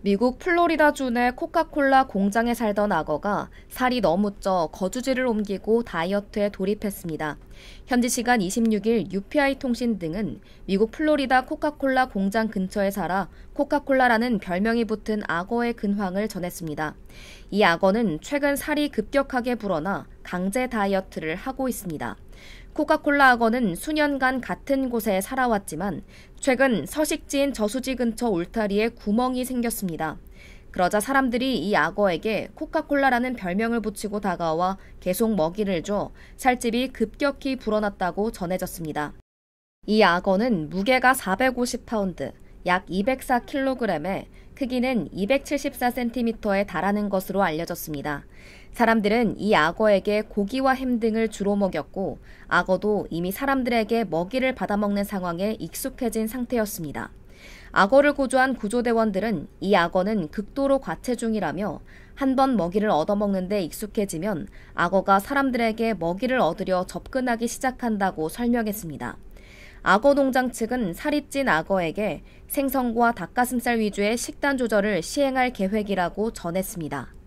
미국 플로리다주의 코카콜라 공장에 살던 악어가 살이 너무 쪄 거주지를 옮기고 다이어트에 돌입했습니다. 현지 시간 26일 UPI 통신 등은 미국 플로리다 코카콜라 공장 근처에 살아 코카콜라라는 별명이 붙은 악어의 근황을 전했습니다. 이 악어는 최근 살이 급격하게 불어나 강제 다이어트를 하고 있습니다. 코카콜라학원은 수년간 같은 곳에 살아왔지만 최근 서식지인 저수지 근처 울타리에 구멍이 생겼습니다. 그러자 사람들이 이 악어에게 코카콜라라는 별명을 붙이고 다가와 계속 먹이를 줘 살집이 급격히 불어났다고 전해졌습니다. 이 악어는 무게가 450파운드, 약 204kg에 크기는 274cm에 달하는 것으로 알려졌습니다. 사람들은 이 악어에게 고기와 햄 등을 주로 먹였고 악어도 이미 사람들에게 먹이를 받아먹는 상황에 익숙해진 상태였습니다. 악어를 구조한 구조대원들은 이 악어는 극도로 과체중이라며 한 번 먹이를 얻어먹는데 익숙해지면 악어가 사람들에게 먹이를 얻으려 접근하기 시작한다고 설명했습니다. 악어 농장 측은 살이 찐 악어에게 생선과 닭가슴살 위주의 식단 조절을 시행할 계획이라고 전했습니다.